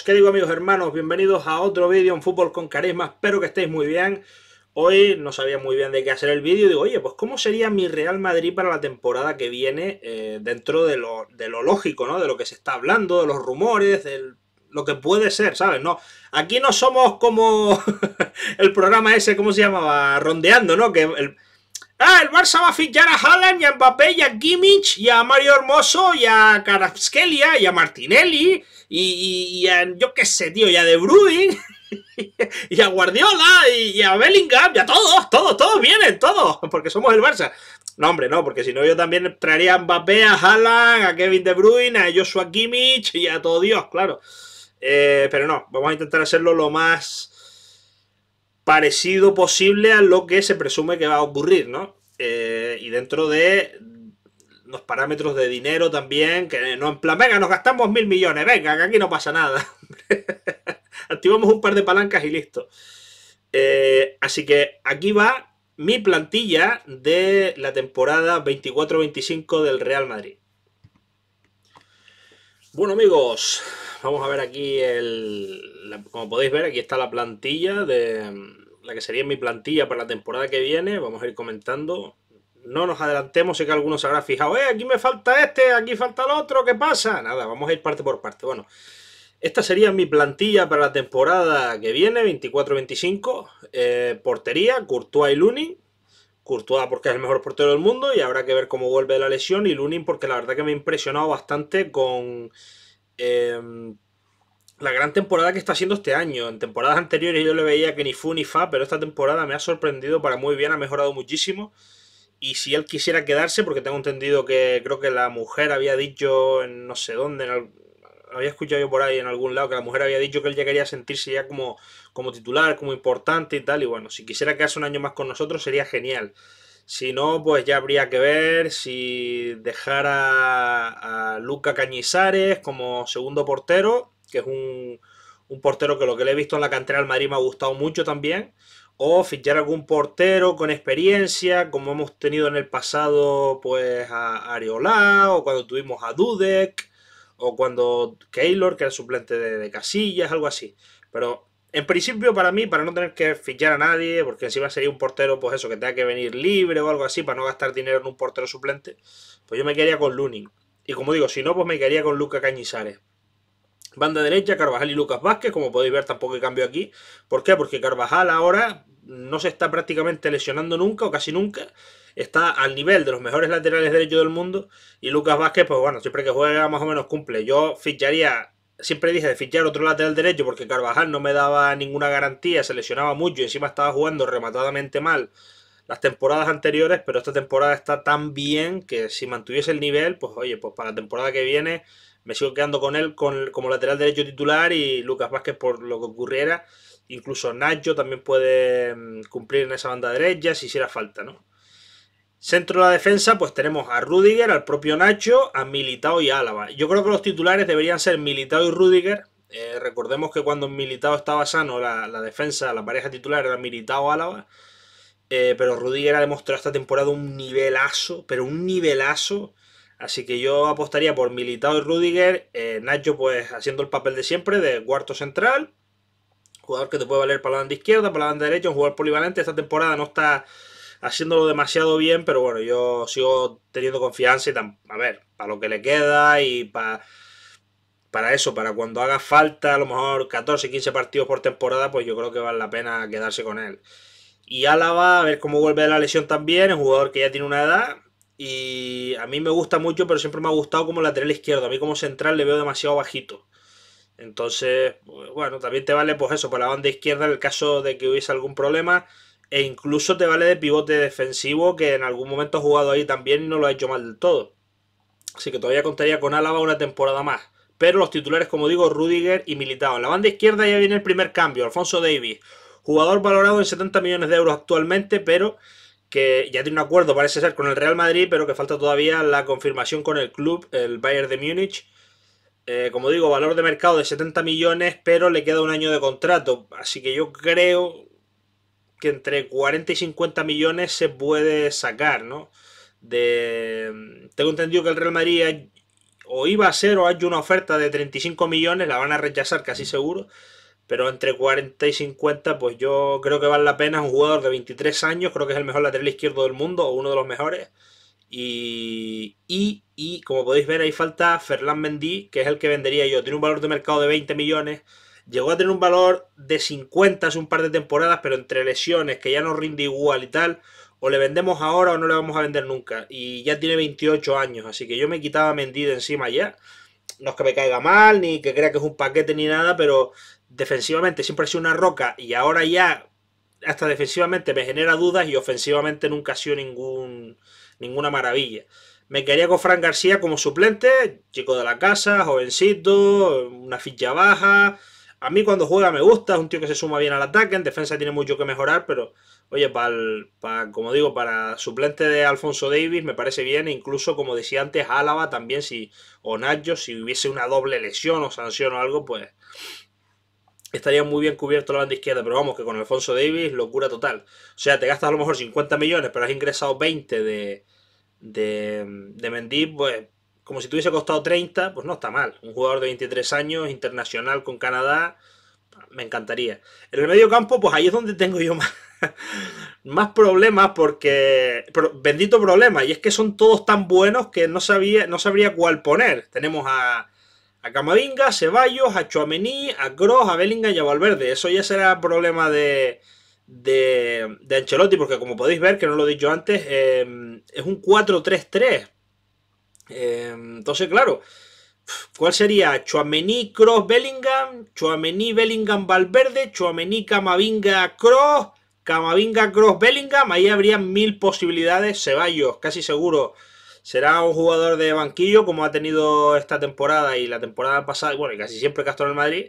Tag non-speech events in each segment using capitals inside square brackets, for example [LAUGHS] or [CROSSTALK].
¿qué digo amigos hermanos? Bienvenidos a otro vídeo en Fútbol con Carisma, espero que estéis muy bien. Hoy no sabía muy bien de qué hacer el vídeo, digo, oye, pues ¿cómo sería mi Real Madrid para la temporada que viene eh, dentro de lo, lógico, ¿no? De lo que se está hablando, de los rumores, de lo que puede ser, ¿sabes? No, aquí no somos como [LAUGHS] el programa ese, ¿cómo se llamaba? Rondeando, ¿no? Que el, Ah, el Barça va a fichar a Haaland y a Mbappé y a Gimmich, y a Mario Hermoso y a Karaskelia y a Martinelli y, a, yo qué sé, tío, y a De Bruyne y a Guardiola y, a Bellingham y a todos, todos, todos vienen, todos, porque somos el Barça. No, hombre, no, porque si no yo también traería a Mbappé, a Haaland, a Kevin De Bruyne, a Joshua Gimmich, y a todo Dios, claro. pero no, vamos a intentar hacerlo lo más parecido posible a lo que se presume que va a ocurrir, ¿no? Eh, y dentro de los parámetros de dinero también, que no en plan, venga, nos gastamos mil millones, venga, que aquí no pasa nada. [LAUGHS] Activamos un par de palancas y listo. Eh, así que aquí va mi plantilla de la temporada 24-25 del Real Madrid. Bueno amigos, vamos a ver aquí, el, como podéis ver, aquí está la plantilla de mm, la que sería mi plantilla para la temporada que viene. Vamos a ir comentando. No nos adelantemos, sé que algunos se habrán fijado, eh, aquí me falta este, aquí falta el otro, ¿qué pasa? Nada, vamos a ir parte por parte. Bueno, esta sería mi plantilla para la temporada que viene, 24-25. Eh, portería, Courtois y Lunin. Courtois porque es el mejor portero del mundo y habrá que ver cómo vuelve la lesión y Lunin porque la verdad que me ha impresionado bastante con Em, la gran temporada que está haciendo este año. En temporadas anteriores yo le veía que ni fu ni fa, pero esta temporada me ha sorprendido para muy bien, ha mejorado muchísimo. Y si él quisiera quedarse, porque tengo entendido que creo que la mujer había dicho en no sé dónde, había escuchado yo por ahí en algún lado que la mujer había dicho que él ya quería sentirse ya como, como titular, como importante y tal. Y bueno, si quisiera quedarse un año más con nosotros sería genial. Si no, pues ya habría que ver si dejar a, Luca Cañizares como segundo portero, que es un, un, portero que lo que le he visto en la cantera del Madrid me ha gustado mucho también, o fichar algún portero con experiencia, como hemos tenido en el pasado pues a Ariola o cuando tuvimos a Dudek, o cuando Keylor, que era suplente de, de Casillas, algo así. Pero en principio, para mí, para no tener que fichar a nadie, porque encima sería un portero, pues eso, que tenga que venir libre o algo así, para no gastar dinero en un portero suplente, pues yo me quedaría con Lunin. Y como digo, si no, pues me quedaría con Luca Cañizares. Banda derecha, Carvajal y Lucas Vázquez, como podéis ver tampoco hay cambio aquí. ¿Por qué? Porque Carvajal ahora no se está prácticamente lesionando nunca o casi nunca. Está al nivel de los mejores laterales derechos del mundo. Y Lucas Vázquez, pues bueno, siempre que juega más o menos cumple. Yo ficharía siempre dije de fichar otro lateral derecho porque Carvajal no me daba ninguna garantía, se lesionaba mucho y encima estaba jugando rematadamente mal las temporadas anteriores, pero esta temporada está tan bien que si mantuviese el nivel, pues oye, pues para la temporada que viene me sigo quedando con él como lateral derecho titular y Lucas Vázquez por lo que ocurriera. Incluso Nacho también puede mm, cumplir en esa banda derecha si hiciera falta, ¿no? Centro de la defensa, pues tenemos a Rudiger, al propio Nacho, a Militao y Álava. Yo creo que los titulares deberían ser Militao y Rudiger. Eh, recordemos que cuando Militao estaba sano, la, la defensa, la pareja titular era Militao-Álava. Eh, pero Rudiger ha demostrado esta temporada un nivelazo, pero un nivelazo. Así que yo apostaría por Militao y Rudiger. Eh, Nacho, pues haciendo el papel de siempre, de cuarto central. Jugador que te puede valer para la banda izquierda, para la banda derecha, un jugador polivalente. Esta temporada no está haciéndolo demasiado bien, pero bueno, yo sigo teniendo confianza y, a ver, para lo que le queda y para para eso, para cuando haga falta a lo mejor 14, 15 partidos por temporada, pues yo creo que vale la pena quedarse con él. Y Álava, a ver cómo vuelve de la lesión también, es un jugador que ya tiene una edad y a mí me gusta mucho, pero siempre me ha gustado como lateral izquierdo, a mí como central le veo demasiado bajito. Entonces, bueno, también te vale pues eso, para la banda izquierda en el caso de que hubiese algún problema. E incluso te vale de pivote defensivo, que en algún momento ha jugado ahí también y no lo ha hecho mal del todo. Así que todavía contaría con Álava una temporada más. Pero los titulares, como digo, Rudiger y Militao. En la banda izquierda ya viene el primer cambio, Alfonso Davis. Jugador valorado en 70 millones de euros actualmente, pero que ya tiene un acuerdo, parece ser, con el Real Madrid, pero que falta todavía la confirmación con el club, el Bayern de Múnich. Eh, como digo, valor de mercado de 70 millones, pero le queda un año de contrato. Así que yo creo, que entre 40 y 50 millones se puede sacar, ¿no? De, tengo entendido que el Real Madrid o iba a ser o hay una oferta de 35 millones, la van a rechazar casi seguro, pero entre 40 y 50 pues yo creo que vale la pena, un jugador de 23 años, creo que es el mejor lateral izquierdo del mundo o uno de los mejores. Y, y, como podéis ver, ahí falta Ferland Mendy, que es el que vendería yo. Tiene un valor de mercado de 20 millones. Llegó a tener un valor de 50 hace un par de temporadas, pero entre lesiones, que ya no rinde igual y tal, o le vendemos ahora o no le vamos a vender nunca. Y ya tiene 28 años, así que yo me quitaba Mendy encima ya. No es que me caiga mal, ni que crea que es un paquete ni nada, pero defensivamente siempre ha sido una roca y ahora ya hasta defensivamente me genera dudas y ofensivamente nunca ha sido ningún, ninguna maravilla. Me quería con Fran García como suplente, chico de la casa, jovencito, una ficha baja, a mí cuando juega me gusta, es un tío que se suma bien al ataque, en defensa tiene mucho que mejorar, pero oye, para, como digo, para suplente de Alfonso Davis me parece bien, e incluso como decía antes, Álava también, si, o Nacho, si hubiese una doble lesión o sanción o algo, pues estaría muy bien cubierto la banda izquierda, pero vamos, que con Alfonso Davis, locura total. O sea, te gastas a lo mejor 50 millones, pero has ingresado 20 de, de, de Mendy, pues como si tuviese costado 30, pues no está mal. Un jugador de 23 años, internacional con Canadá, me encantaría. En el medio campo, pues ahí es donde tengo yo [LAUGHS] más, problemas, porque. bendito problema, y es que son todos tan buenos que no, sabía, no sabría cuál poner. Tenemos a, Camavinga, a Ceballos, a Chuamení, a Gross, a Bellinga y a Valverde. Eso ya será problema de. De, Ancelotti, porque como podéis ver, que no lo he dicho antes, eh, es un 4-3-3, Em, entonces, claro, ¿cuál sería? Chuamení, Cross, Bellingham, Chuamení, Bellingham, Valverde, Chuamení, Camavinga, Cross, Camavinga, Cross, Bellingham. Ahí habría mil posibilidades. Ceballos, casi seguro. Será un jugador de banquillo como ha tenido esta temporada y la temporada pasada, bueno, y casi siempre Castro en el Madrid.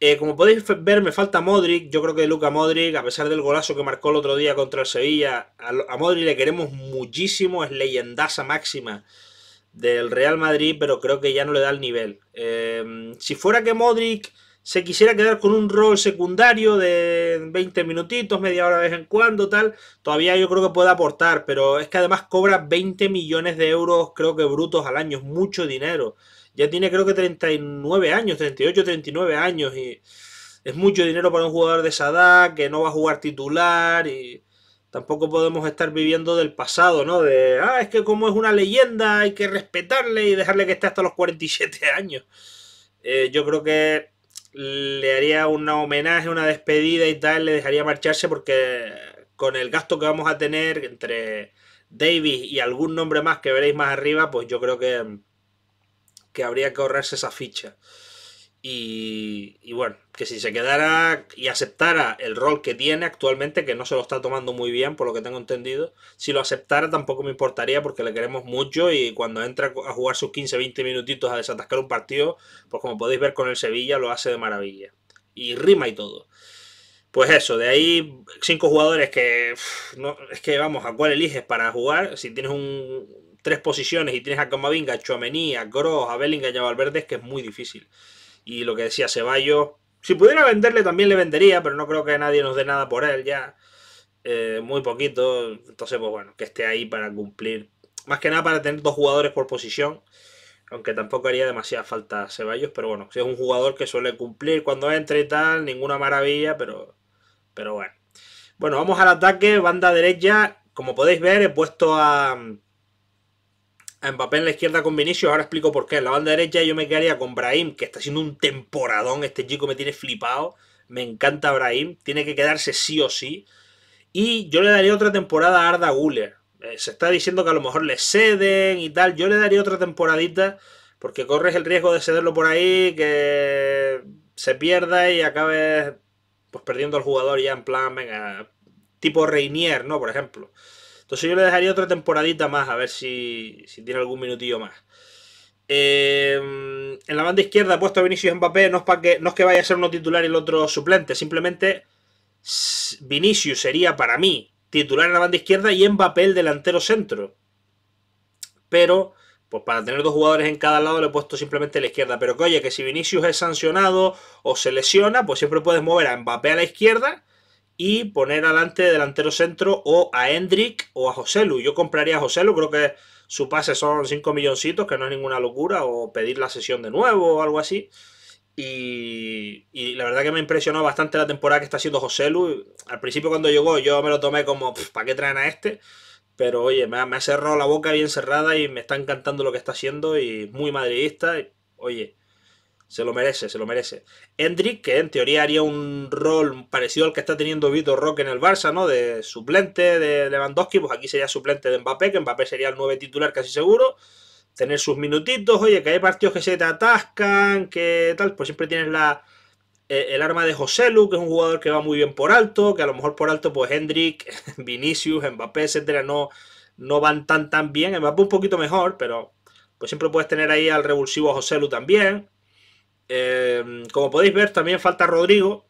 Eh, como podéis ver, me falta Modric. Yo creo que Luca Modric, a pesar del golazo que marcó el otro día contra el Sevilla, a, a Modric le queremos muchísimo, es leyendaza máxima del Real Madrid, pero creo que ya no le da el nivel. Em, si fuera que Modric se quisiera quedar con un rol secundario de 20 minutitos, media hora de vez en cuando, tal, todavía yo creo que puede aportar, pero es que además cobra 20 millones de euros, creo que brutos al año, es mucho dinero. Ya tiene creo que 39 años, 38, 39 años y es mucho dinero para un jugador de esa edad que no va a jugar titular y Tampoco podemos estar viviendo del pasado, ¿no? De, ah, es que como es una leyenda hay que respetarle y dejarle que esté hasta los 47 años. Eh, yo creo que le haría un homenaje, una despedida y tal, le dejaría marcharse porque con el gasto que vamos a tener entre Davis y algún nombre más que veréis más arriba, pues yo creo que, que habría que ahorrarse esa ficha. Y, bueno, que si se quedara y aceptara el rol que tiene actualmente, que no se lo está tomando muy bien, por lo que tengo entendido, si lo aceptara tampoco me importaría porque le queremos mucho y cuando entra a jugar sus 15-20 minutitos a desatascar un partido, pues como podéis ver con el Sevilla lo hace de maravilla. Y rima y todo. Pues eso, de ahí cinco jugadores que... es que vamos, ¿a cuál eliges para jugar? Si tienes un, tres posiciones y tienes a Comavinga, a Chuamení, a Gros, a Bellingham y a Valverde, es que es muy difícil. Y lo que decía Ceballos, si pudiera venderle también le vendería, pero no creo que nadie nos dé nada por él ya. Eh, muy poquito. Entonces, pues bueno, que esté ahí para cumplir. Más que nada para tener dos jugadores por posición. Aunque tampoco haría demasiada falta Ceballos, pero bueno, si es un jugador que suele cumplir cuando entre y tal, ninguna maravilla, pero, pero bueno. Bueno, vamos al ataque, banda derecha. Como podéis ver, he puesto a, a Mbappé en la izquierda con Vinicius, ahora explico por qué. En la banda derecha yo me quedaría con Brahim, que está siendo un temporadón, este chico me tiene flipado, me encanta Brahim, tiene que quedarse sí o sí. Y yo le daría otra temporada a Arda Guller. Eh, se está diciendo que a lo mejor le ceden y tal, yo le daría otra temporadita, porque corres el riesgo de cederlo por ahí, que se pierda y acabes pues perdiendo al jugador ya en plan, venga, tipo Reinier, ¿no? Por ejemplo. Entonces yo le dejaría otra temporadita más, a ver si, tiene algún minutillo más. Em, en la banda izquierda he puesto a Vinicius Mbappé, no es, para que, no es que vaya a ser uno titular y el otro suplente, simplemente Vinicius sería para mí titular en la banda izquierda y Mbappé el delantero centro. Pero, pues para tener dos jugadores en cada lado le he puesto simplemente la izquierda. Pero que oye, que si Vinicius es sancionado o se lesiona, pues siempre puedes mover a Mbappé a la izquierda y poner adelante delantero centro o a Hendrik o a Joselu. Yo compraría a Joselu, creo que su pase son 5 milloncitos, que no es ninguna locura, o pedir la sesión de nuevo o algo así. Y, la verdad que me impresionó bastante la temporada que está haciendo Joselu. Al principio cuando llegó yo me lo tomé como, ¿para qué traen a este? Pero oye, me ha, cerrado la boca bien cerrada y me está encantando lo que está haciendo y muy madridista. oye, se lo merece, se lo merece. Hendrik, que en teoría haría un rol parecido al que está teniendo Vitor Roque en el Barça, ¿no? De suplente de Lewandowski, pues aquí sería suplente de Mbappé, que Mbappé sería el nueve titular casi seguro. Tener sus minutitos, oye, que hay partidos que se te atascan, que tal, pues siempre tienes la, e, el arma de Joselu, que es un jugador que va muy bien por alto, que a lo mejor por alto, pues Hendrik, [LAUGHS] Vinicius, Mbappé, etcétera, no, no van tan tan bien. Mbappé un poquito mejor, pero pues siempre puedes tener ahí al revulsivo Joselu también. Em, como podéis ver, también falta Rodrigo.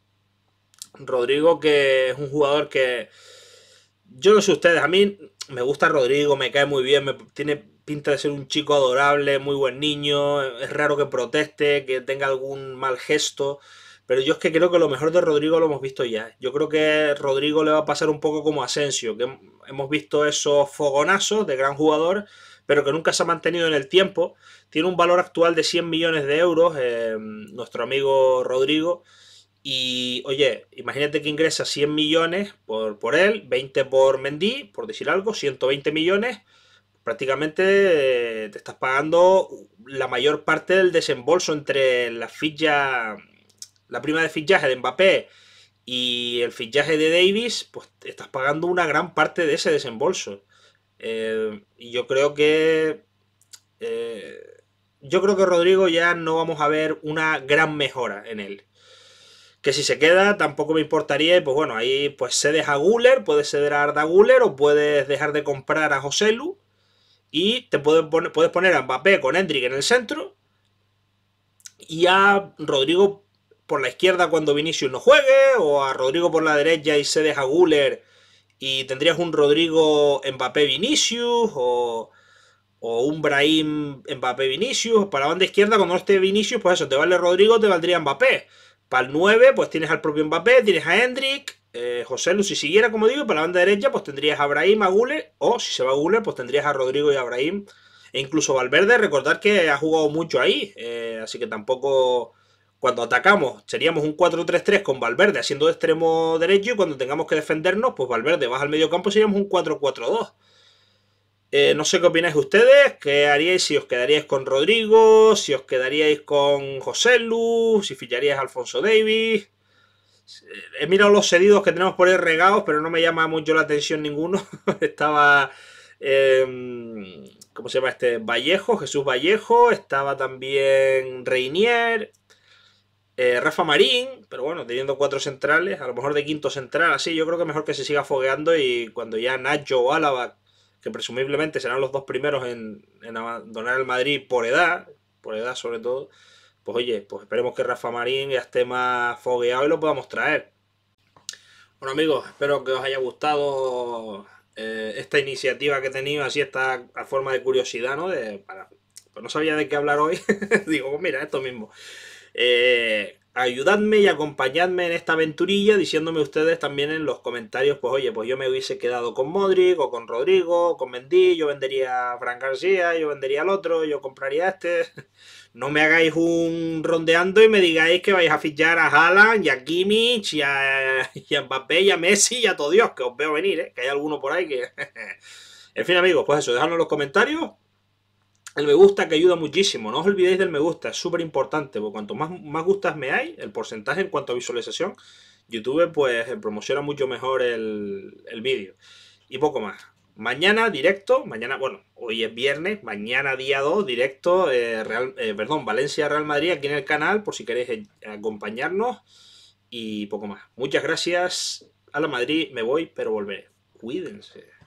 Rodrigo, que es un jugador que. Yo no sé ustedes, a mí me gusta Rodrigo, me cae muy bien, me, tiene pinta de ser un chico adorable, muy buen niño, es raro que proteste, que tenga algún mal gesto, pero yo es que creo que lo mejor de Rodrigo lo hemos visto ya. Yo creo que Rodrigo le va a pasar un poco como Asensio, que hemos visto esos fogonazos de gran jugador, pero que nunca se ha mantenido en el tiempo. Tiene un valor actual de 100 millones de euros, eh, nuestro amigo Rodrigo. Y oye, imagínate que ingresa 100 millones por, por él, 20 por Mendy, por decir algo, 120 millones. Prácticamente eh, te estás pagando la mayor parte del desembolso entre la ficha, la prima de fichaje de Mbappé y el fichaje de Davis, pues estás pagando una gran parte de ese desembolso. Eh, y yo creo que. Eh, yo creo que Rodrigo ya no vamos a ver una gran mejora en él. Que si se queda, tampoco me importaría. Y pues bueno, ahí pues cedes a Guller, puedes ceder a Arda Guller o puedes dejar de comprar a Joselu. Y te puedes poner a Mbappé con Hendrik en el centro. Y a Rodrigo por la izquierda cuando Vinicius no juegue. O a Rodrigo por la derecha y cedes a Guller y tendrías un Rodrigo Mbappé Vinicius o, un Brahim Mbappé Vinicius. Para la banda izquierda, cuando no esté Vinicius, pues eso, te vale Rodrigo, te valdría Mbappé. Para el 9, pues tienes al propio Mbappé, tienes a Hendrik, eh, José Lu, si siguiera, como digo, para la banda derecha, pues tendrías a Brahim, a Gule, o si se va a pues tendrías a Rodrigo y a Brahim. E incluso Valverde, recordar que ha jugado mucho ahí, eh, así que tampoco cuando atacamos seríamos un 4-3-3 con Valverde haciendo extremo derecho y cuando tengamos que defendernos, pues Valverde baja al medio campo seríamos un 4-4-2. Eh, no sé qué opináis ustedes, qué haríais si os quedaríais con Rodrigo, si os quedaríais con José Luz? si ficharíais a Alfonso Davis. Eh, he mirado los cedidos que tenemos por ahí regados, pero no me llama mucho la atención ninguno. [LAUGHS] Estaba... Em, ¿Cómo se llama este? Vallejo, Jesús Vallejo. Estaba también Reinier. Eh, Rafa Marín, pero bueno, teniendo cuatro centrales, a lo mejor de quinto central, así, yo creo que mejor que se siga fogueando y cuando ya Nacho o Álava, que presumiblemente serán los dos primeros en, abandonar el Madrid por edad, por edad sobre todo, pues oye, pues esperemos que Rafa Marín ya esté más fogueado y lo podamos traer. Bueno amigos, espero que os haya gustado eh, esta iniciativa que he tenido, así esta forma de curiosidad, ¿no? pues no sabía de qué hablar hoy, [LAUGHS] digo, oh, mira, esto mismo. Eh, ayudadme y acompañadme en esta aventurilla diciéndome ustedes también en los comentarios, pues oye, pues yo me hubiese quedado con Modric o con Rodrigo, con Mendy, yo vendería a Frank García, yo vendería al otro, yo compraría a este. [LAUGHS] No me hagáis un rondeando y me digáis que vais a fichar a Haaland y a Kimmich y a, [LAUGHS] Mbappé y a Messi y a todo Dios, que os veo venir, ¿eh? que hay alguno por ahí que... [LAUGHS] en fin amigos, pues eso, dejadnos en los comentarios el me gusta que ayuda muchísimo, no os olvidéis del me gusta, es súper importante, porque cuanto más, más gustas me hay, el porcentaje en cuanto a visualización, YouTube pues promociona mucho mejor el, vídeo. Y poco más. Mañana directo, mañana, bueno, hoy es viernes, mañana día 2, directo, eh, eh, perdón, Valencia Real Madrid aquí en el canal, por si queréis eh, acompañarnos y poco más. Muchas gracias, a la Madrid me voy, pero volveré. Cuídense.